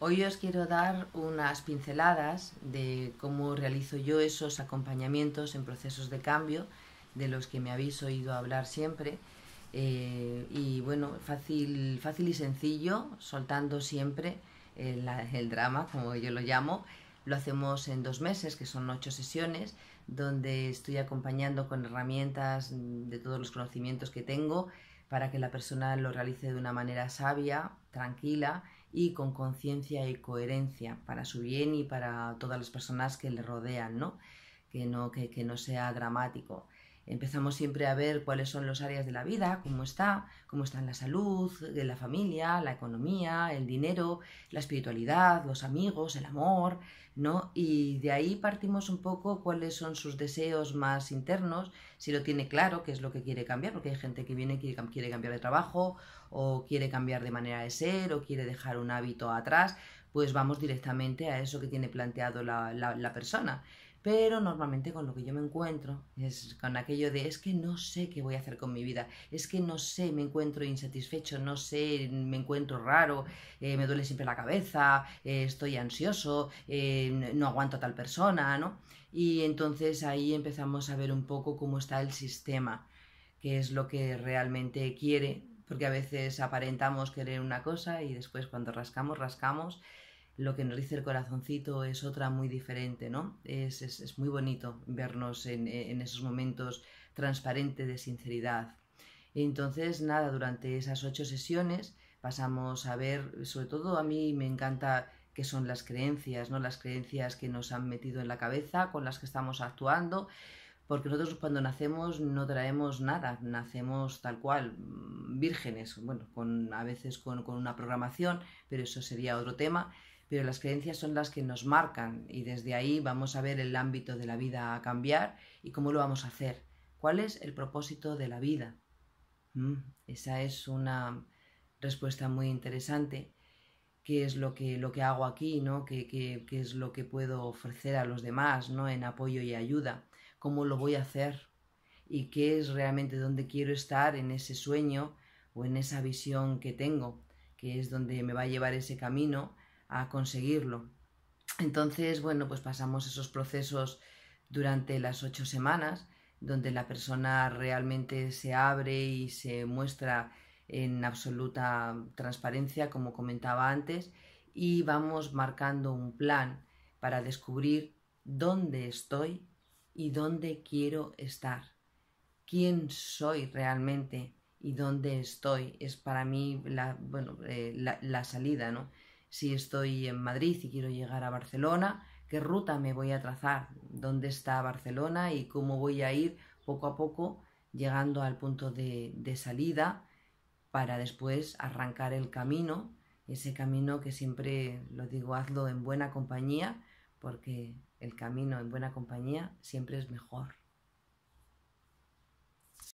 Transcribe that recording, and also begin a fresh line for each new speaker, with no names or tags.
Hoy os quiero dar unas pinceladas de cómo realizo yo esos acompañamientos en procesos de cambio de los que me habéis oído hablar siempre. Eh, y bueno, fácil, fácil y sencillo, soltando siempre el, el drama, como yo lo llamo. Lo hacemos en dos meses, que son ocho sesiones, donde estoy acompañando con herramientas de todos los conocimientos que tengo para que la persona lo realice de una manera sabia, tranquila y con conciencia y coherencia para su bien y para todas las personas que le rodean, ¿no? Que no, que, que no sea dramático empezamos siempre a ver cuáles son las áreas de la vida, cómo está, cómo están la salud, la familia, la economía, el dinero, la espiritualidad, los amigos, el amor, ¿no? Y de ahí partimos un poco cuáles son sus deseos más internos, si lo tiene claro, qué es lo que quiere cambiar, porque hay gente que viene que quiere cambiar de trabajo o quiere cambiar de manera de ser o quiere dejar un hábito atrás, pues vamos directamente a eso que tiene planteado la persona. Pero normalmente con lo que yo me encuentro es con aquello de es que no sé qué voy a hacer con mi vida, es que no sé, me encuentro insatisfecho, no sé, me encuentro raro, eh, me duele siempre la cabeza, eh, estoy ansioso, eh, no aguanto a tal persona, ¿no? Y entonces ahí empezamos a ver un poco cómo está el sistema, qué es lo que realmente quiere, porque a veces aparentamos querer una cosa y después cuando rascamos, rascamos lo que nos dice el corazoncito es otra muy diferente, ¿no? Es, es, es muy bonito vernos en, en, esos momentos transparentes de sinceridad. Entonces, nada, durante esas ocho sesiones pasamos a ver, sobre todo a mí me encanta que son las creencias, ¿no? Las creencias que nos han metido en la cabeza, con las que estamos actuando, porque nosotros cuando nacemos no traemos nada, nacemos tal cual, vírgenes, bueno, a veces con, con una programación, pero eso sería otro tema pero las creencias son las que nos marcan y desde ahí vamos a ver el ámbito de la vida a cambiar y cómo lo vamos a hacer. ¿Cuál es el propósito de la vida? Mm, esa es una respuesta muy interesante. ¿Qué es lo que, lo que hago aquí? ¿no? ¿Qué, qué es lo que puedo ofrecer a los demás ¿no? en apoyo y ayuda? ¿Cómo lo voy a hacer? ¿Y qué es realmente donde quiero estar en ese sueño o en esa visión que tengo? que es donde me va a llevar ese camino a conseguirlo. Entonces, bueno, pues pasamos esos procesos durante las ocho semanas, donde la persona realmente se abre y se muestra en absoluta transparencia, como comentaba antes, y vamos marcando un plan para descubrir dónde estoy y dónde quiero estar, quién soy realmente y dónde estoy. Es para mí la, eh, salida, ¿no? si estoy en Madrid y quiero llegar a Barcelona, qué ruta me voy a trazar, dónde está Barcelona y cómo voy a ir poco a poco llegando al punto de, de salida para después arrancar el camino, ese camino que siempre lo digo, hazlo en buena compañía, porque el camino en buena compañía siempre es mejor.